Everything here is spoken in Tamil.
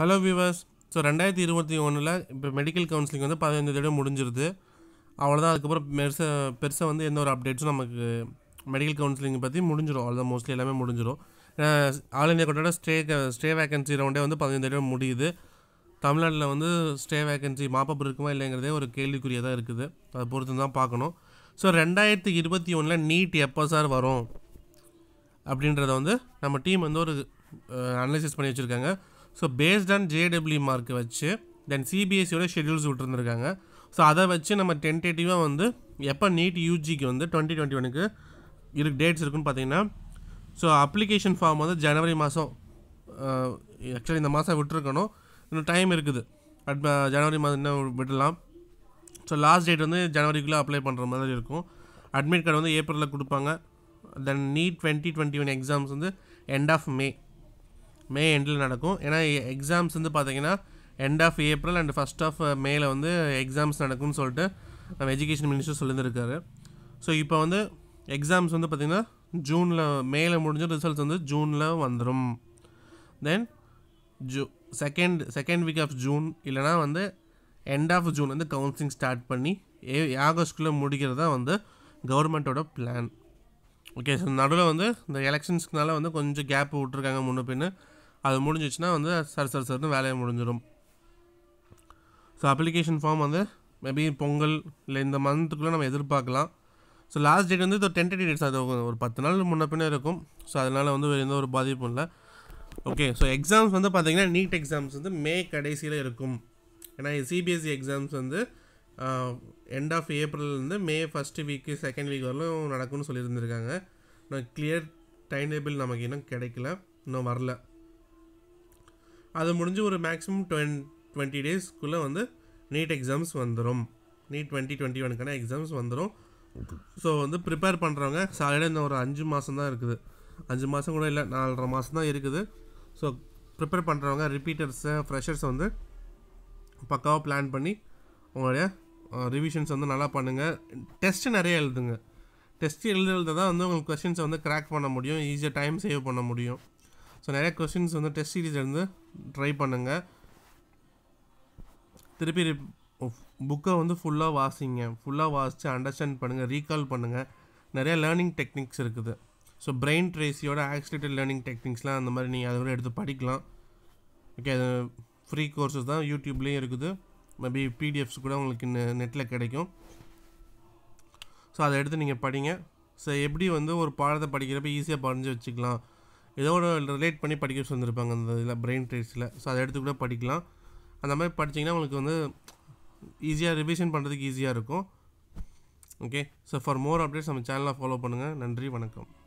ஹலோ வியூவர்ஸ் ஸோ ரெண்டாயிரத்தி இருபத்தி ஒன்றில் இப்போ மெடிக்கல் கவுன்சிலிங் வந்து பதினைந்து தடவை முடிஞ்சிருது அவ்வளோதான் அதுக்கப்புறம் பெருசாக பெருசாக வந்து எந்த ஒரு அப்டேட்ஸும் நமக்கு மெடிக்கல் கவுன்சிலிங் பற்றி முடிஞ்சிடும் அவ்வளோதான் மோஸ்ட்லி எல்லாமே முடிஞ்சிடும் ஆல் இந்தியா கொண்டாட ஸ்டே ஸ்டே வேகன்சி ரவுண்டே வந்து பதினைந்து தடவை முடியுது தமிழ்நாட்டில் வந்து ஸ்டே வேகன்சி மாப்பப் இருக்குமா இல்லைங்கிறதே ஒரு கேள்விக்குரியாக தான் இருக்குது அதை பொறுத்து தான் பார்க்கணும் ஸோ ரெண்டாயிரத்தி இருபத்தி ஒன்றில் நீட் எப்போ சார் வரும் அப்படின்றத வந்து நம்ம டீம் வந்து ஒரு அனலைசிஸ் பண்ணி வச்சுருக்காங்க so based on JW mark வச்சு தென் சிபிஎஸ்சியோட ஷெடியூல்ஸ் விட்டுருந்துருக்காங்க ஸோ அதை வச்சு நம்ம டென்டேட்டிவாக வந்து எப்போ நீட் யூஜிக்கு வந்து டுவெண்ட்டி டுவெண்ட்டி ஒனுக்கு இருக்கு டேட்ஸ் இருக்குன்னு பார்த்தீங்கன்னா ஸோ அப்ளிகேஷன் ஃபார்ம் வந்து ஜனவரி மாதம் ஆக்சுவலி இந்த மாதம் விட்டுருக்கணும் இன்னும் டைம் இருக்குது அட் ஜனவரி மாதம் இன்னும் விடலாம் ஸோ லாஸ்ட் டேட் வந்து ஜனவரிக்குள்ளே அப்ளை பண்ணுற மாதிரி இருக்கும் அட்மிட் கார்டு வந்து ஏப்ரலில் கொடுப்பாங்க then NEET twenty twenty one exams வந்து எண்ட் ஆஃப் மே மே எண்டில் நடக்கும் ஏன்னா எக்ஸாம்ஸ் வந்து பார்த்தீங்கன்னா end of April and first of மேல வந்து எக்ஸாம்ஸ் நடக்கும்னு சொல்லிட்டு நம்ம எஜுகேஷன் மினிஸ்டர் சொல்லியிருந்துருக்காரு ஸோ இப்போ வந்து எக்ஸாம்ஸ் வந்து பார்த்திங்கன்னா ஜூனில் மேல முடிஞ்ச ரிசல்ட்ஸ் வந்து ஜூனில் வந்துடும் தென் ஜூ second second week of June இல்லைனா வந்து எண்ட் ஆஃப் ஜூன் வந்து கவுன்சிலிங் ஸ்டார்ட் பண்ணி ஏ ஆகஸ்ட்குள்ளே தான் வந்து கவர்மெண்ட்டோட பிளான் ஓகே ஸோ நடுவில் வந்து இந்த எலெக்ஷன்ஸ்க்குனால வந்து கொஞ்சம் கேப் விட்ருக்காங்க முன்ன பின்னு அது முடிஞ்சிச்சுன்னா வந்து சர் சர் சர்னு வேலையை முடிஞ்சிடும் ஸோ அப்ளிகேஷன் ஃபார்ம் வந்து மேபி பொங்கல் இல்லை இந்த மந்த்துக்குள்ளே நம்ம எதிர்பார்க்கலாம் ஸோ லாஸ்ட் டேட் வந்து இது டென்டேட் டேட்ஸ் அது ஒரு பத்து நாள் முன்ன பின்னே இருக்கும் ஸோ அதனால் வந்து வேறு எந்த ஒரு பாதிப்பும் இல்லை ஓகே ஸோ எக்ஸாம்ஸ் வந்து பார்த்திங்கன்னா நீட் எக்ஸாம்ஸ் வந்து மே கடைசியில் இருக்கும் ஏன்னா சிபிஎஸ்சி எக்ஸாம்ஸ் e வந்து எண்ட் ஆஃப் ஏப்ரல்லேருந்து May first week second week வரலும் நடக்கும்னு சொல்லியிருந்திருக்காங்க இன்னும் கிளியர் டைம் டேபிள் நமக்கு இன்னும் கிடைக்கல இன்னும் வரல அது முடிஞ்சு ஒரு மேக்ஸிமம் டுவென் டுவெண்ட்டி டேஸ்க்குள்ளே வந்து நீட் எக்ஸாம்ஸ் வந்துடும் நீட் டுவெண்ட்டி டுவெண்ட்டி ஒனுக்கான எக்ஸாம்ஸ் வந்துடும் ஸோ வந்து ப்ரிப்பேர் பண்ணுறவங்க சாலையில் இந்த ஒரு அஞ்சு மாதம் தான் இருக்குது அஞ்சு மாதம் கூட இல்லை நாலரை மாதம் தான் இருக்குது ஸோ ப்ரிப்பேர் பண்ணுறவங்க ரிப்பீட்டர்ஸை ஃப்ரெஷர்ஸை வந்து பக்காவாக பிளான் பண்ணி உங்களுடைய ரிவிஷன்ஸ் வந்து நல்லா பண்ணுங்கள் டெஸ்ட்டு நிறைய எழுதுங்க டெஸ்ட் எழுத எழுத தான் வந்து உங்களுக்கு கொஸ்டின்ஸை வந்து கிராக் பண்ண முடியும் ஈஸியாக டைம் சேவ் பண்ண முடியும் ஸோ நிறைய கொஸ்டின்ஸ் வந்து டெஸ்ட் சீரீஸ் இருந்து ட்ரை பண்ணுங்கள் திருப்பி புக்கை வந்து ஃபுல்லாக வாசிங்க ஃபுல்லாக வாசித்து அண்டர்ஸ்டாண்ட் பண்ணுங்கள் ரீகால் பண்ணுங்கள் நிறைய லேர்னிங் டெக்னிக்ஸ் இருக்குது ஸோ பிரெயின் ட்ரேஸியோட ஆக்சிலேட்டட் லேர்னிங் டெக்னிக்ஸ்லாம் அந்த மாதிரி நீங்கள் அதை எடுத்து படிக்கலாம் ஓகே அது ஃப்ரீ கோர்சஸ் தான் யூடியூப்லேயும் இருக்குது மேபி பிடிஎஃப்ஸ் கூட உங்களுக்கு நெட்டில் கிடைக்கும் ஸோ அதை எடுத்து நீங்கள் படிங்க ஸோ எப்படி வந்து ஒரு பாடத்தை படிக்கிறப்ப ஈஸியாக படிஞ்சு வச்சுக்கலாம் ஏதோ ஒரு ரிலேட் பண்ணி படிக்க சொல்லியிருப்பாங்க அந்த இதில் பிரெயின் ட்ரேட்ஸில் ஸோ அதை எடுத்து கூட படிக்கலாம் அந்த மாதிரி படித்தீங்கன்னா உங்களுக்கு வந்து ஈஸியாக ரிவிஷன் பண்ணுறதுக்கு ஈஸியாக இருக்கும் okay so for more updates நம்ம சேனலாக ஃபாலோ பண்ணுங்கள் நன்றி வணக்கம்